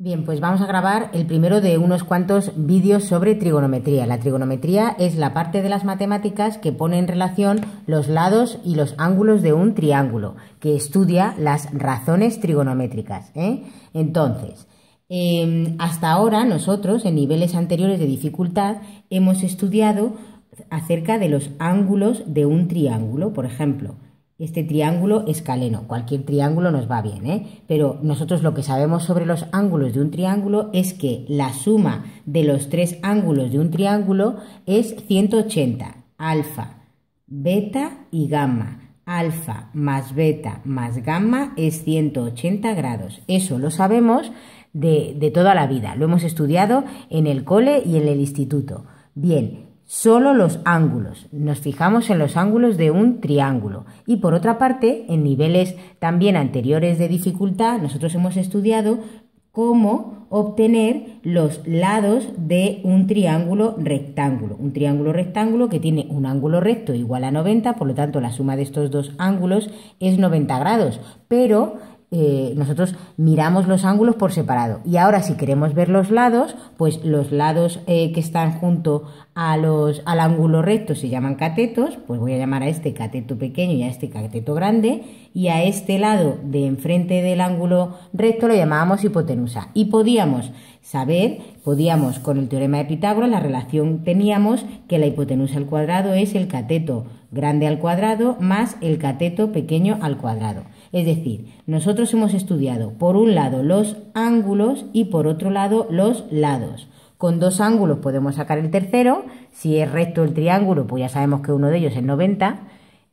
Bien, pues vamos a grabar el primero de unos cuantos vídeos sobre trigonometría. La trigonometría es la parte de las matemáticas que pone en relación los lados y los ángulos de un triángulo, que estudia las razones trigonométricas. ¿eh? Entonces, em, hasta ahora nosotros, en niveles anteriores de dificultad, hemos estudiado acerca de los ángulos de un triángulo, por ejemplo este triángulo escaleno. Cualquier triángulo nos va bien, ¿eh? pero nosotros lo que sabemos sobre los ángulos de un triángulo es que la suma de los tres ángulos de un triángulo es 180, alfa, beta y gamma. Alfa más beta más gamma es 180 grados. Eso lo sabemos de, de toda la vida. Lo hemos estudiado en el cole y en el instituto. Bien, Solo los ángulos. Nos fijamos en los ángulos de un triángulo. Y por otra parte, en niveles también anteriores de dificultad, nosotros hemos estudiado cómo obtener los lados de un triángulo rectángulo. Un triángulo rectángulo que tiene un ángulo recto igual a 90, por lo tanto la suma de estos dos ángulos es 90 grados. Pero eh, nosotros miramos los ángulos por separado. Y ahora si queremos ver los lados, pues los lados eh, que están junto a los, al ángulo recto se llaman catetos, pues voy a llamar a este cateto pequeño y a este cateto grande, y a este lado de enfrente del ángulo recto lo llamábamos hipotenusa. Y podíamos saber, podíamos con el teorema de Pitágoras, la relación teníamos que la hipotenusa al cuadrado es el cateto grande al cuadrado más el cateto pequeño al cuadrado. Es decir, nosotros hemos estudiado por un lado los ángulos y por otro lado los lados. Con dos ángulos podemos sacar el tercero, si es recto el triángulo, pues ya sabemos que uno de ellos es 90,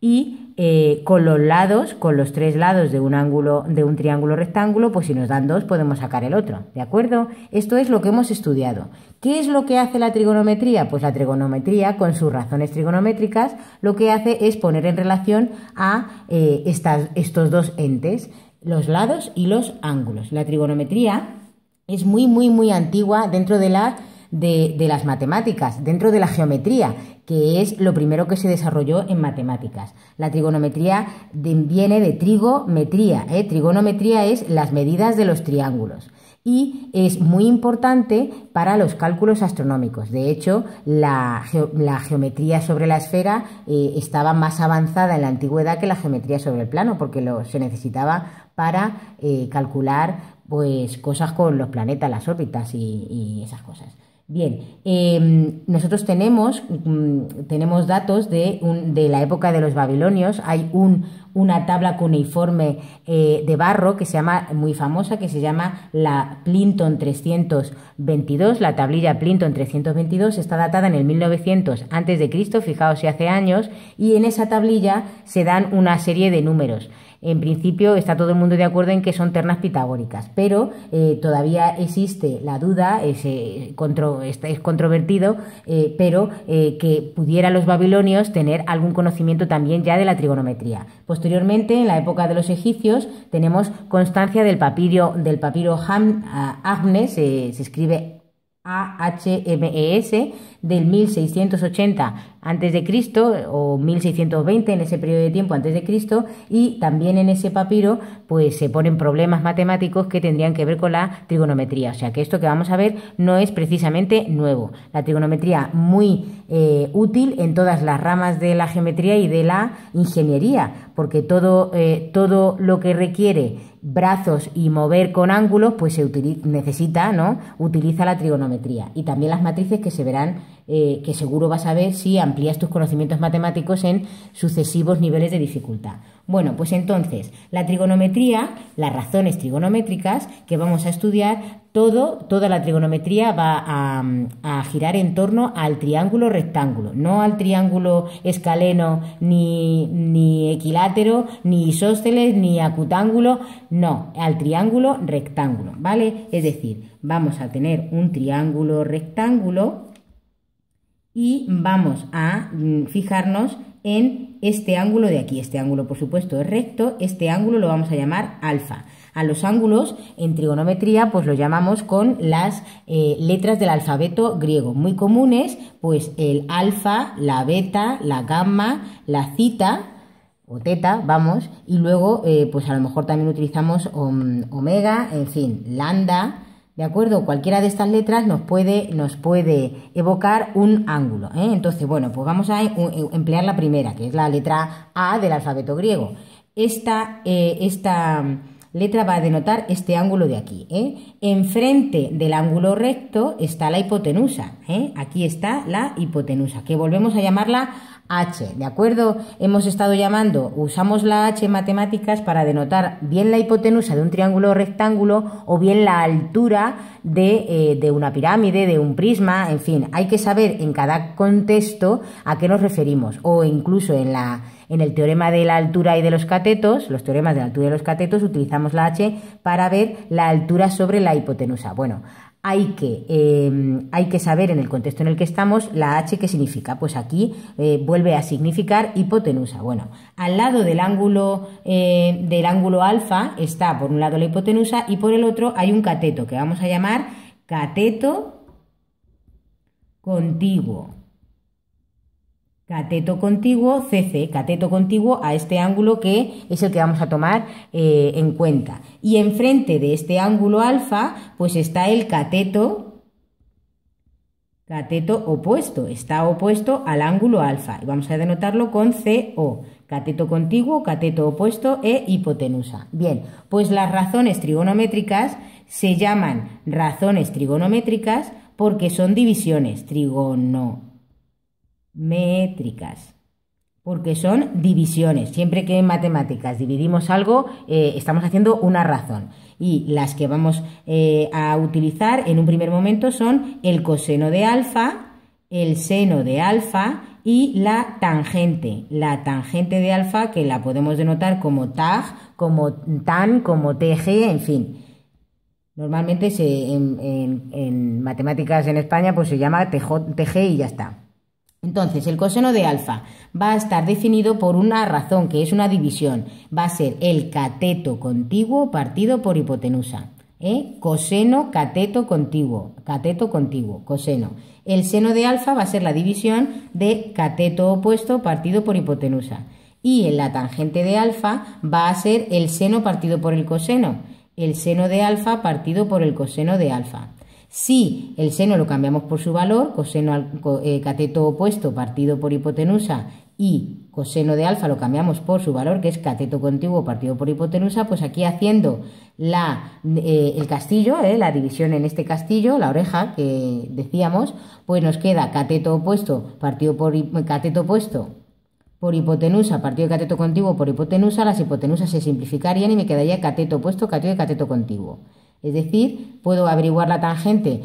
y eh, con los lados, con los tres lados de un ángulo, de un triángulo rectángulo, pues si nos dan dos podemos sacar el otro, ¿de acuerdo? Esto es lo que hemos estudiado. ¿Qué es lo que hace la trigonometría? Pues la trigonometría, con sus razones trigonométricas, lo que hace es poner en relación a eh, estos dos entes, los lados y los ángulos. La trigonometría es muy, muy, muy antigua dentro de la de, las matemáticas, dentro de la geometría, que es lo primero que se desarrolló en matemáticas. La trigonometría viene de trigometría. ¿eh? Trigonometría es las medidas de los triángulos y es muy importante para los cálculos astronómicos. De hecho, la, geometría sobre la esfera eh, estaba más avanzada en la antigüedad que la geometría sobre el plano, porque lo, se necesitaba para eh, calcular pues, cosas con los planetas, las órbitas y esas cosas. Bien, em, nosotros tenemos, mm, tenemos datos de, un, de la época de los babilonios, hay un una tabla cuneiforme eh, de barro que se llama, muy famosa, que se llama la Plinton 322, la tablilla Plinton 322 está datada en el 1900 antes de Cristo, fijaos si hace años, y en esa tablilla se dan una serie de números. En principio está todo el mundo de acuerdo en que son ternas pitagóricas, pero eh, todavía existe la duda, es, eh, controvertido, pero que pudiera los babilonios tener algún conocimiento también ya de la trigonometría. Pues Posteriormente, en la época de los egipcios, tenemos constancia del papiro, del papiro Ham, ah, Agnes, eh, se escribe AHMES del 1680 a.C. o 1620 en ese periodo de tiempo antes de Cristo y también en ese papiro pues se ponen problemas matemáticos que tendrían que ver con la trigonometría. O sea que esto que vamos a ver no es precisamente nuevo. La trigonometría muy eh, útil en todas las ramas de la geometría y de la ingeniería porque todo, eh, todo lo que requiere brazos y mover con ángulos, pues se necesita, ¿no? Utiliza la trigonometría y también las matrices que se verán eh, que seguro vas a ver si amplías tus conocimientos matemáticos en sucesivos niveles de dificultad. Bueno, pues entonces, la trigonometría, las razones trigonométricas que vamos a estudiar, todo, toda la trigonometría va a, mm, girar en torno al triángulo rectángulo, no al triángulo escaleno, ni, ni equilátero, ni isósceles, ni acutángulo, no, al triángulo rectángulo, ¿vale? Es decir, vamos a tener un triángulo rectángulo y vamos a mm, fijarnos en este ángulo de aquí. Este ángulo, por supuesto, es recto, este ángulo lo vamos a llamar alfa. A los ángulos en trigonometría pues lo llamamos con las eh, letras del alfabeto griego. Muy comunes pues el alfa, la beta, la gamma, la cita o teta, vamos, y luego eh, pues a lo mejor también utilizamos omega, en fin, lambda, ¿De acuerdo? Cualquiera de estas letras nos puede, nos puede evocar un ángulo. ¿eh? Entonces, bueno, pues vamos a eh, eh, emplear la primera, que es la letra A del alfabeto griego. Esta, esta letra va a denotar este ángulo de aquí. ¿eh? Enfrente del ángulo recto está la hipotenusa. ¿eh? Aquí está la hipotenusa, que volvemos a llamarla H. ¿De acuerdo? Hemos estado llamando, usamos la H en matemáticas para denotar bien la hipotenusa de un triángulo rectángulo o bien la altura de, eh, de una pirámide, de un prisma, en fin, hay que saber en cada contexto a qué nos referimos o incluso en la en el teorema de la altura y de los catetos, los teoremas de la altura y de los catetos, utilizamos la h para ver la altura sobre la hipotenusa. Bueno, hay que, em, hay que saber en el contexto en el que estamos la h que significa. Pues aquí eh, vuelve a significar hipotenusa. Bueno, al lado del ángulo, eh, del ángulo alfa está por un lado la hipotenusa y por el otro hay un cateto que vamos a llamar cateto contiguo. Cateto contiguo CC, cateto contiguo a este ángulo que es el que vamos a tomar eh, en cuenta. Y enfrente de este ángulo alfa, pues está el cateto, cateto opuesto, está opuesto al ángulo alfa. Y vamos a denotarlo con CO, cateto contiguo, cateto opuesto e hipotenusa. Bien, pues las razones trigonométricas se llaman razones trigonométricas porque son divisiones trigono métricas, porque son divisiones. Siempre que en matemáticas dividimos algo, eh, estamos haciendo una razón. Y las que vamos eh, a utilizar en un primer momento son el coseno de alfa, el seno de alfa y la tangente. La tangente de alfa que la podemos denotar como tag, como tan, como tg, en fin. Normalmente en, matemáticas en España pues se llama tg y ya está. Entonces, el coseno de alfa va a estar definido por una razón, que es una división. Va a ser el cateto contiguo partido por hipotenusa. ¿Eh? Coseno, cateto contiguo. Cateto contiguo, coseno. El seno de alfa va a ser la división de cateto opuesto partido por hipotenusa. Y en la tangente de alfa va a ser el seno partido por el coseno. El seno de alfa partido por el coseno de alfa. Si el seno lo cambiamos por su valor, coseno eh, cateto opuesto partido por hipotenusa y coseno de alfa lo cambiamos por su valor, que es cateto contiguo partido por hipotenusa, pues aquí haciendo la, eh, el castillo, eh, la división en este castillo, la oreja que decíamos, pues nos queda cateto opuesto partido por cateto opuesto por hipotenusa, partido de cateto contiguo por hipotenusa, las hipotenusas se simplificarían y me quedaría cateto opuesto, cateto de cateto contiguo. Es decir, puedo averiguar la tangente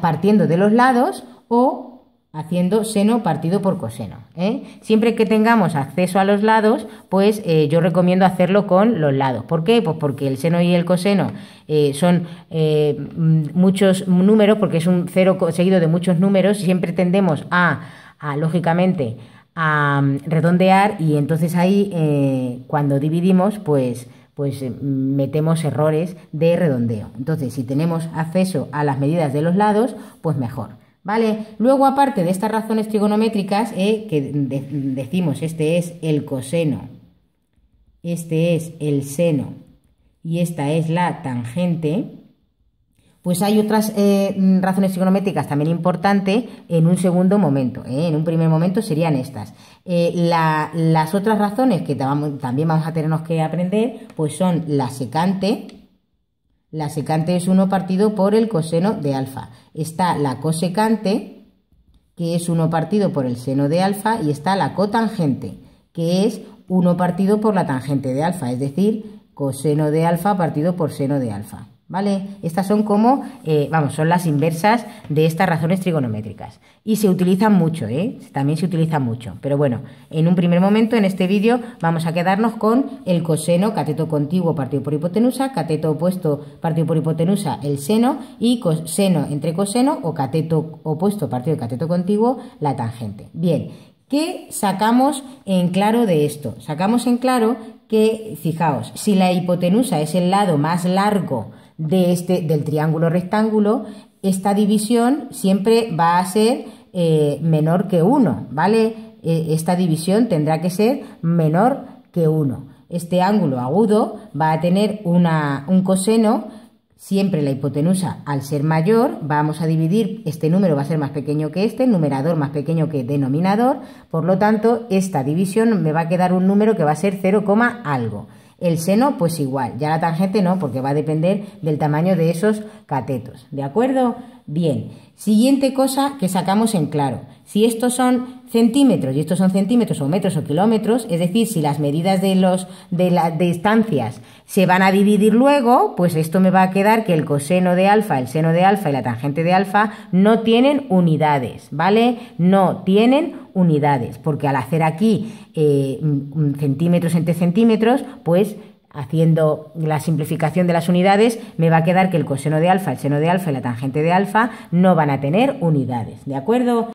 partiendo de los lados o haciendo seno partido por coseno. ¿eh? Siempre que tengamos acceso a los lados, pues eh, yo recomiendo hacerlo con los lados. ¿Por qué? Pues porque el seno y el coseno eh, son muchos números, porque es un cero seguido de muchos números, siempre tendemos a, a lógicamente, a mm, redondear y entonces ahí cuando dividimos, pues pues eh, metemos errores de redondeo. Entonces, si tenemos acceso a las medidas de los lados, pues mejor. ¿Vale? Luego, aparte de estas razones trigonométricas, eh, que decimos este es el coseno, este es el seno y esta es la tangente, pues hay otras eh, mm, razones trigonométricas también importantes en un segundo momento. ¿eh? En un primer momento serían estas. Eh, las otras razones que también vamos a tenernos que aprender, pues son la secante. La secante es uno partido por el coseno de alfa. Está la cosecante, que es uno partido por el seno de alfa, y está la cotangente, que es uno partido por la tangente de alfa, es decir, coseno de alfa partido por seno de alfa. ¿Vale? Estas son como, eh, vamos, son las inversas de estas razones trigonométricas. Y se utilizan mucho, ¿eh? También se utilizan mucho. Pero bueno, en un primer momento, en este vídeo, vamos a quedarnos con el coseno, cateto contiguo partido por hipotenusa, cateto opuesto partido por hipotenusa, el seno, y coseno entre coseno o cateto opuesto partido de cateto contiguo, la tangente. Bien, ¿qué sacamos en claro de esto? Sacamos en claro que, fijaos, si la hipotenusa es el lado más largo, de este, del triángulo rectángulo, esta división siempre va a ser eh, menor que 1, ¿vale? E, esta división tendrá que ser menor que 1. Este ángulo agudo va a tener una, un coseno, siempre la hipotenusa al ser mayor, vamos a dividir, este número va a ser más pequeño que este, numerador más pequeño que denominador, por lo tanto, esta división me va a quedar un número que va a ser 0, algo. El seno, pues igual, ya la tangente no, porque va a depender del tamaño de esos catetos, ¿de acuerdo? Bien, siguiente cosa que sacamos en claro, si estos son centímetros, y estos son centímetros o metros o kilómetros, es decir, si las medidas de, los, de las distancias se van a dividir luego, pues esto me va a quedar que el coseno de alfa, el seno de alfa y la tangente de alfa no tienen unidades, ¿vale? No tienen unidades, porque al hacer aquí eh, centímetros entre centímetros, pues haciendo la simplificación de las unidades, me va a quedar que el coseno de alfa, el seno de alfa y la tangente de alfa no van a tener unidades, ¿de acuerdo?